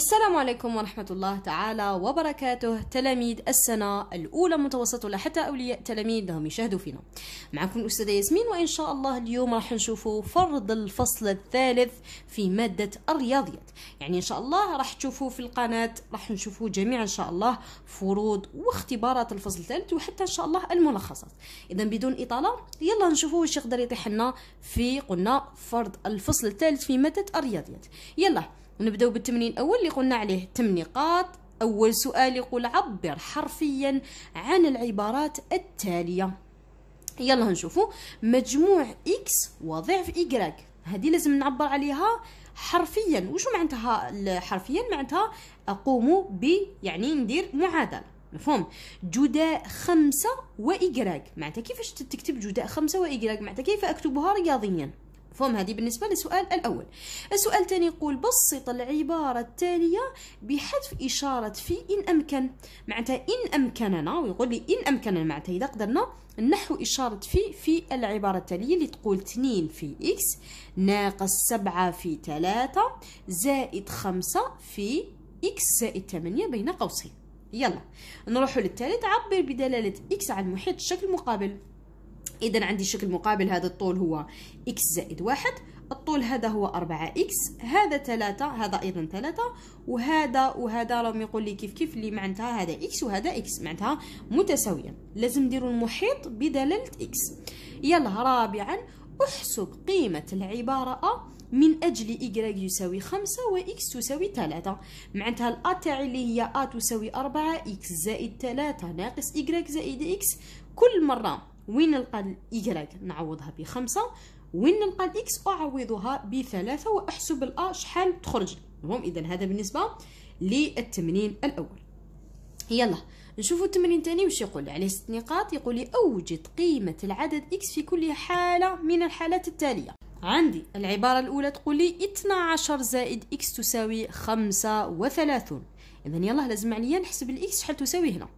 السلام عليكم ورحمة الله تعالى وبركاته تلاميذ السنة الأولى متوسطة حتى أولياء تلاميذ لهم يشاهدوا فينا معكم الأستاذة ياسمين وإن شاء الله اليوم راح نشوفوا فرض الفصل الثالث في مادة الرياضيات يعني إن شاء الله راح تشوفوا في القناة راح نشوفوا جميع إن شاء الله فروض واختبارات الفصل الثالث وحتى إن شاء الله الملخصات إذا بدون إطالة يلا نشوفوا واش يقدر يطيح لنا في قلنا فرض الفصل الثالث في مادة الرياضيات يلا ونبداو بالتمرين الاول اللي قلنا عليه 8 نقاط اول سؤال يقول عبر حرفيا عن العبارات التاليه يلا نشوفوا مجموع اكس وضعف y هذه لازم نعبر عليها حرفيا وشو معناتها حرفيا معناتها اقوم ب يعني ندير معادله مفهوم جداء خمسة وإجراك معناتها كيفاش تكتب جداء خمسة وإجراك معناتها كيف أكتبها رياضيا فهم هذه بالنسبة للسؤال الأول السؤال الثاني يقول بسط العبارة التالية بحذف إشارة في إن أمكن معناتها إن أمكننا ويقول لي إن أمكننا معناتها إذا قدرنا نحو إشارة في في العبارة التالية اللي تقول 2 في X ناقص 7 في 3 زائد 5 في X زائد 8 بين قوسين يلا نروح للثالث عبر بدلالة X على المحيط الشكل المقابل اذا عندي شكل مقابل هذا الطول هو اكس زائد واحد الطول هذا هو 4 اكس هذا 3 هذا ايضا 3 وهذا وهذا راهم يقول لي كيف كيف اللي معناتها هذا اكس وهذا اكس معناتها متساويين لازم نديروا المحيط بدلاله اكس يلا رابعا احسب قيمه العباره ا من أجل Y يساوي خمسة و X تساوي 3 معناتها الأ تاعي اللي هي أ تساوي أربعة X زائد ثلاثة ناقص Y زائد X كل مرة وين نلقى الإيكغيك نعوضها بخمسة وين نلقى الإكس أعوضها بثلاثة وأحسب الأ شحال تخرج المهم إذا هذا بالنسبة للتمرين الأول يلا نشوفوا التمرين الثاني واش يقول عليه ست نقاط يقول لي أوجد قيمة العدد إكس في كل حالة من الحالات التالية عندي العبارة الأولى تقول لي 12 زائد إكس تساوي 35 اذا يلاه لازم عليا نحسب الاكس شحال تساوي هنا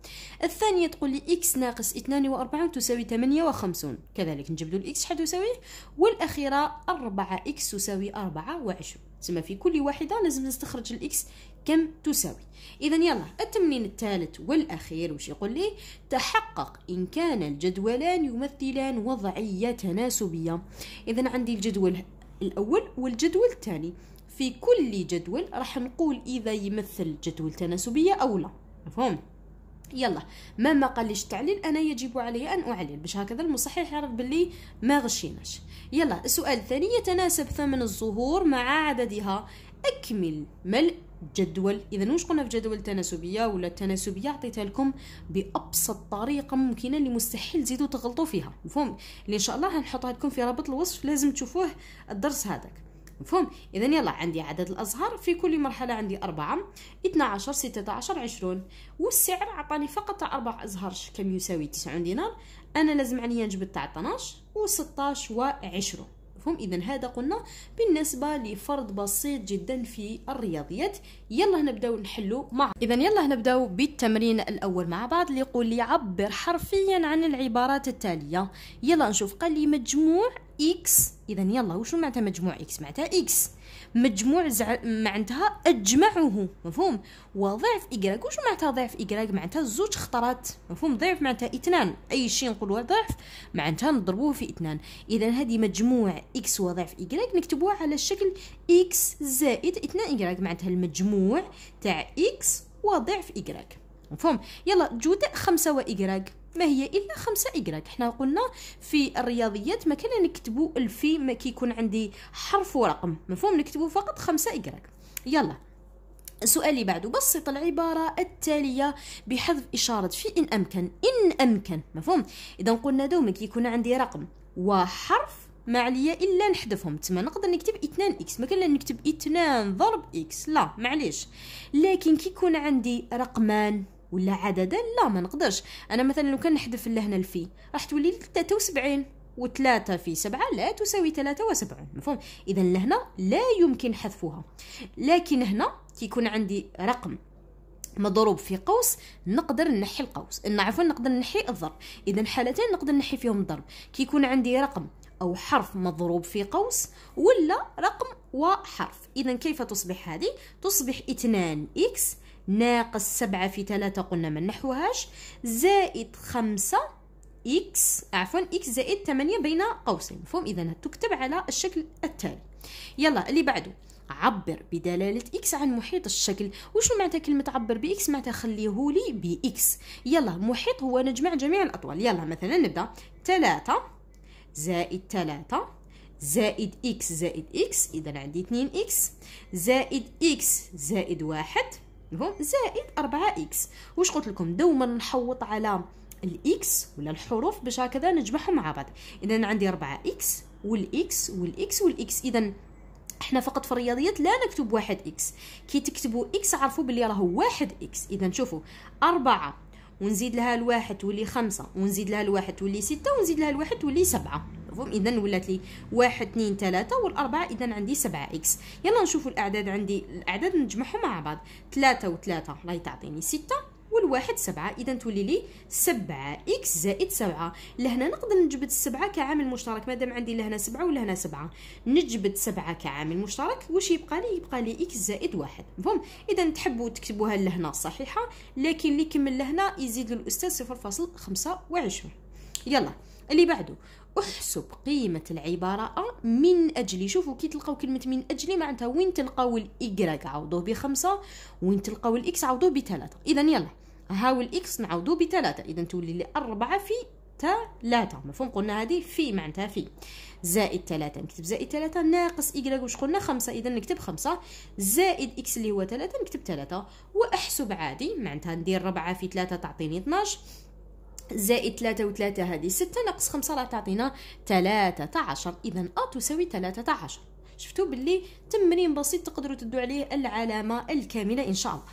الثانيه تقول لي اكس ناقص 42 تساوي 58 كذلك نجبدوا الاكس شحال تساوي والاخيره 4 اكس تساوي 24 تسمى في كل واحده لازم نستخرج الاكس كم تساوي اذا يلا التمرين الثالث والاخير وش يقول لي تحقق ان كان الجدولان يمثلان وضعيه تناسبيه اذا عندي الجدول الاول والجدول الثاني في كل جدول راح نقول اذا يمثل جدول تناسبيه او لا مفهوم يلا ما ما قاليش تعليل انا يجب علي ان اعلل باش هكذا المصحح يعرف باللي ما غشيناش يلا السؤال الثاني يتناسب ثمن الزهور مع عددها اكمل ملء جدول اذا واش قلنا في جدول التناسبيه ولا التناسبيه عطيتها لكم بابسط طريقه ممكنه اللي مستحيل تزيدوا تغلطوا فيها مفهوم اللي ان شاء الله هنحطها لكم في رابط الوصف لازم تشوفوه الدرس هذاك مفهوم اذا يلا عندي عدد الازهار في كل مرحله عندي أربعة 12 16 20 والسعر عطاني فقط اربع ازهار كم يساوي 90 دينار انا لازم عليا نجبد تاع 12 و16 و20 مفهوم اذا هذا قلنا بالنسبه لفرض بسيط جدا في الرياضيات يلا نبداو نحلو مع اذا يلا نبداو بالتمرين الاول مع بعض اللي يقول لي عبر حرفيا عن العبارات التاليه يلا نشوف قال لي مجموع اكس اذا يلا وشو معناتها مجموع اكس معناتها اكس مجموع زع... معناتها اجمعه مفهوم وضعف إكراك وشو معناتها ضعف إكراك؟ معناتها زوج خطرات مفهوم ضعف معناتها اثنان اي شيء نقولوا ضعف معناتها نضربوه في اثنان اذا هذه مجموع اكس وضعف إكراك نكتبوها على شكل اكس زائد اثنان إكراك معناتها المجموع تاع اكس وضعف إكراك مفهوم يلا جوده خمسة وإكراك ما هي الا خمسه ايكغاك حنا قلنا في الرياضيات ما كان نكتبوا الفي ما كيكون عندي حرف ورقم مفهوم نكتبوا فقط خمسه ايكغاك يلا السؤال اللي بعده بسط العبارة التالية بحذف إشارة في إن أمكن إن أمكن مفهوم إذا قلنا دوما كيكون عندي رقم وحرف ما عليا الا نحذفهم تما نقدر نكتب 2 اكس ما كان نكتب 2 ضرب اكس لا معليش لكن كيكون عندي رقمان ولا عددا لا ما نقدرش انا مثلا لو كان نحذف لهنا الفي راح تولي لي 73 3 في سبعة لا تساوي 73 وسبعون مفهوم إذا لهنا لا يمكن حذفها لكن هنا كيكون عندي رقم مضروب في قوس نقدر نحي القوس عفوا نقدر نحي الضرب اذا حالتين نقدر نحي فيهم الضرب كيكون عندي رقم او حرف مضروب في قوس ولا رقم وحرف اذا كيف تصبح هذه تصبح 2 اكس ناقص سبعة في ثلاثة قلنا ما نحوهاش زائد خمسة إكس عفوا إكس زائد ثمانية بين قوسين مفهوم إذا تكتب على الشكل التالي يلا اللي بعده عبر بدلالة إكس عن محيط الشكل وشنو معناتها كلمة عبر بإكس معناتها خليهولي بإكس يلا محيط هو نجمع جميع الأطوال يلا مثلا نبدأ ثلاثة زائد ثلاثة زائد إكس زائد إكس إذا عندي 2 إكس زائد إكس زائد واحد المهم زائد 4 اكس واش قلت لكم دوما نحوط على الاكس ولا الحروف باش هكذا نجمعهم مع بعض اذا عندي 4 اكس والاكس والاكس والاكس اذا احنا فقط في الرياضيات لا نكتب واحد اكس كي تكتبوا اكس عرفوا بلي راهو واحد اكس اذا شوفوا أربعة ونزيد لها الواحد تولي خمسة ونزيد لها الواحد تولي ستة ونزيد لها الواحد تولي سبعة مفهوم اذا ولات لي واحد اثنين ثلاثة والاربعة اذا عندي سبعة اكس يلا نشوفوا الاعداد عندي الاعداد نجمعهم مع بعض ثلاثة وثلاثة راهي تعطيني ستة كل واحد سبعة إذا تولي لي سبعة إكس زائد سبعة لهنا نقدر نجبد السبعة كعامل مشترك مادام عندي لهنا سبعة ولهنا سبعة نجبد سبعة كعامل مشترك واش يبقى لي يبقى لي إكس زائد واحد فهم إذا تحبوا تكتبوها لهنا صحيحة لكن اللي كمل لهنا يزيد للأستاذ صفر فاصل خمسة وعشرون يلا اللي بعده احسب قيمة العبارة من أجل شوفوا كي تلقاو كلمة من أجل معناتها وين تلقاو الإيكغاك عوضوه بخمسة وين تلقاو الإكس عوضوه بثلاثة إذا يلا هاو الاكس نعوضو بثلاثة اذا تولي لي أربعة في ثلاثة مفهوم قلنا هذه في معناتها في زائد ثلاثة نكتب زائد ثلاثة ناقص إيكغ واش قلنا خمسة إذا نكتب خمسة زائد إكس اللي هو ثلاثة نكتب ثلاثة وأحسب عادي معناتها ندير ربعة في ثلاثة تعطيني 12 زائد ثلاثة وثلاثة هذه ستة ناقص خمسة راه تعطينا ثلاثة عشر إذا أ تساوي ثلاثة عشر شفتوا باللي تمرين بسيط تقدروا تدوا عليه العلامه الكامله ان شاء الله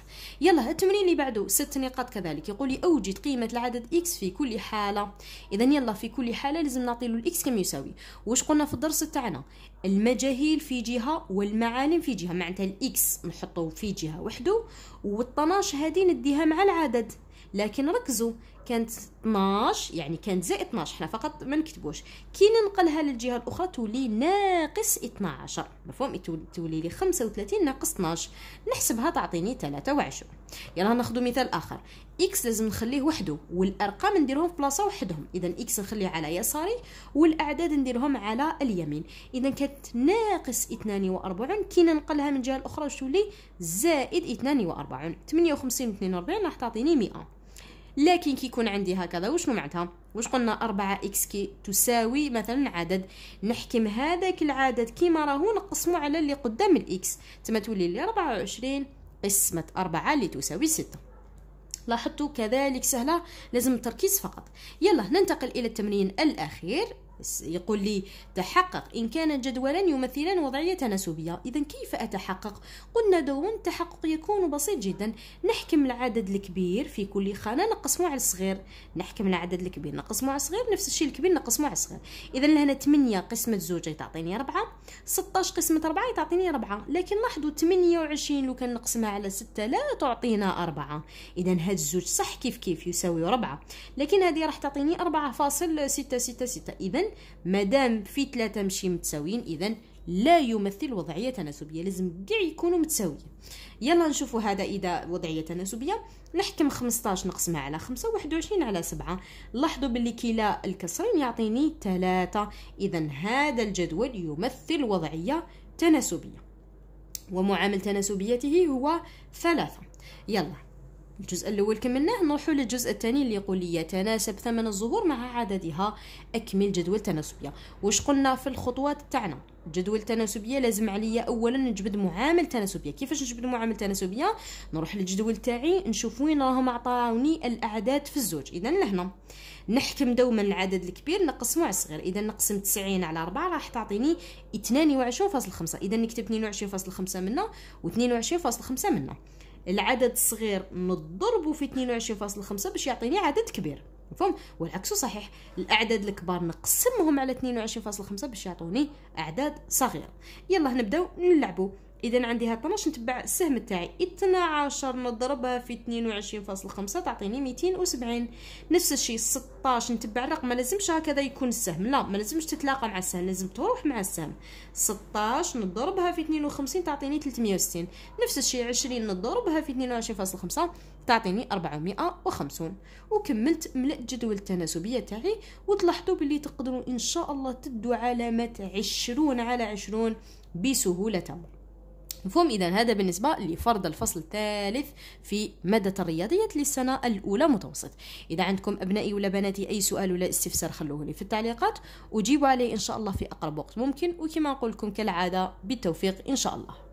يلا التمرين اللي بعده ست نقاط كذلك يقول لي اوجد قيمه العدد اكس في كل حاله اذا يلا في كل حاله لازم نعطي له الاكس كم يساوي واش قلنا في الدرس تاعنا المجاهيل في جهه والمعالم في جهه معناتها الاكس نحطه في جهه وحده وال12 هذه نديها مع العدد لكن ركزوا كانت 12 يعني كانت زائد 12 حنا فقط ما نكتبوش كي ننقلها للجهه الاخرى تولي ناقص 12 مفهوم تولي لي 35 ناقص 12 نحسبها تعطيني 23 يلا ناخذ مثال اخر اكس لازم نخليه وحده والارقام نديرهم في بلاصه وحدهم اذا اكس نخليه على يساري والاعداد نديرهم على اليمين اذا كانت ناقص 42 كي ننقلها من الجهه الاخرى باش تولي زائد 42 58 42 راح تعطيني 100 لكن كي يكون عندي هكذا وشنو معناتها واش قلنا 4 اكس كي تساوي مثلا عدد نحكم هذاك العدد كيما راهو نقسمه على اللي قدام الاكس تما تولي لي 24 قسمة أربعة تساوي ستة لاحظتوا كذلك سهلة لازم التركيز فقط يلا ننتقل إلى التمرين الأخير يقول لي تحقق إن كان جدولا يمثلا وضعية تناسبية إذا كيف أتحقق؟ قلنا دوما التحقق يكون بسيط جدا نحكم العدد الكبير في كل خانة نقسمه على الصغير نحكم العدد الكبير نقسمه على الصغير نفس الشيء الكبير نقسمه على الصغير إذا لهنا 8 قسمة زوجة تعطيني 4 16 قسمة 4 تعطيني 4 لكن لاحظوا 28 لو كان نقسمها على 6 لا تعطينا 4 إذا هاد الزوج صح كيف كيف يساوي 4 لكن هذه راح تعطيني 4.666 إذا مادام في ثلاثه ماشي متساويين اذا لا يمثل وضعيه تناسبيه لازم كاع يكونوا متساويين يلا نشوفوا هذا اذا وضعيه تناسبيه نحكم 15 نقسمها على 5 21 على 7 لاحظوا باللي كلا الكسرين يعطيني 3 اذا هذا الجدول يمثل وضعيه تناسبيه ومعامل تناسبيته هو ثلاثة يلا الجزء الأول كملناه نروحوا للجزء الثاني اللي يقول لي يتناسب ثمن الزهور مع عددها أكمل جدول تناسبية واش قلنا في الخطوات تاعنا جدول تناسبية لازم عليا أولا نجبد معامل تناسبية كيفاش نجبد معامل تناسبية نروح للجدول تاعي نشوف وين راهم عطاوني الأعداد في الزوج إذا لهنا نحكم دوما العدد الكبير نقسمو على الصغير إذا نقسم 90 على 4 راح تعطيني 22.5 إذا نكتب 22.5 منا و 22.5 منا العدد الصغير نضربه في 22.5 باش يعطيني عدد كبير مفهوم والعكس صحيح الاعداد الكبار نقسمهم على 22.5 باش يعطوني اعداد صغيره يلا نبداو نلعبوا اذا عندي ها 12 نتبع السهم تاعي 12 نضربها في 22.5 تعطيني 270 نفس الشيء 16 نتبع الرقم ما لازمش هكذا يكون السهم لا ما لازمش تتلاقى مع السهم لازم تروح مع السهم 16 نضربها في 52 تعطيني 360 نفس الشيء 20 نضربها في 22.5 تعطيني 450 وكملت ملء جدول التناسبيه تاعي وتلاحظوا باللي تقدروا ان شاء الله تدوا علامه 20 على 20 بسهوله تمام مفهوم إذا هذا بالنسبة لفرض الفصل الثالث في مادة الرياضيات للسنة الأولى متوسط إذا عندكم أبنائي ولا بناتي أي سؤال ولا استفسار خلوه لي في التعليقات أجيب عليه إن شاء الله في أقرب وقت ممكن وكما نقول لكم كالعادة بالتوفيق إن شاء الله